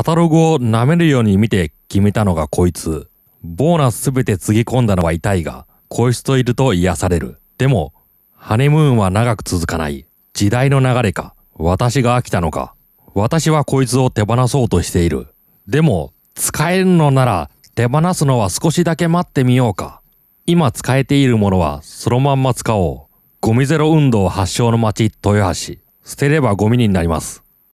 カタログを舐めるように見て決めたのがこいつ。ボーナスすべてつぎ込んだのは痛いが、こいつといると癒される。でも、ハネムーンは長く続かない。時代の流れか。私が飽きたのか。私はこいつを手放そうとしている。でも、使えるのなら手放すのは少しだけ待ってみようか。今使えているものはそのまんま使おう。ゴミゼロ運動発祥の町豊橋。捨てればゴミになります。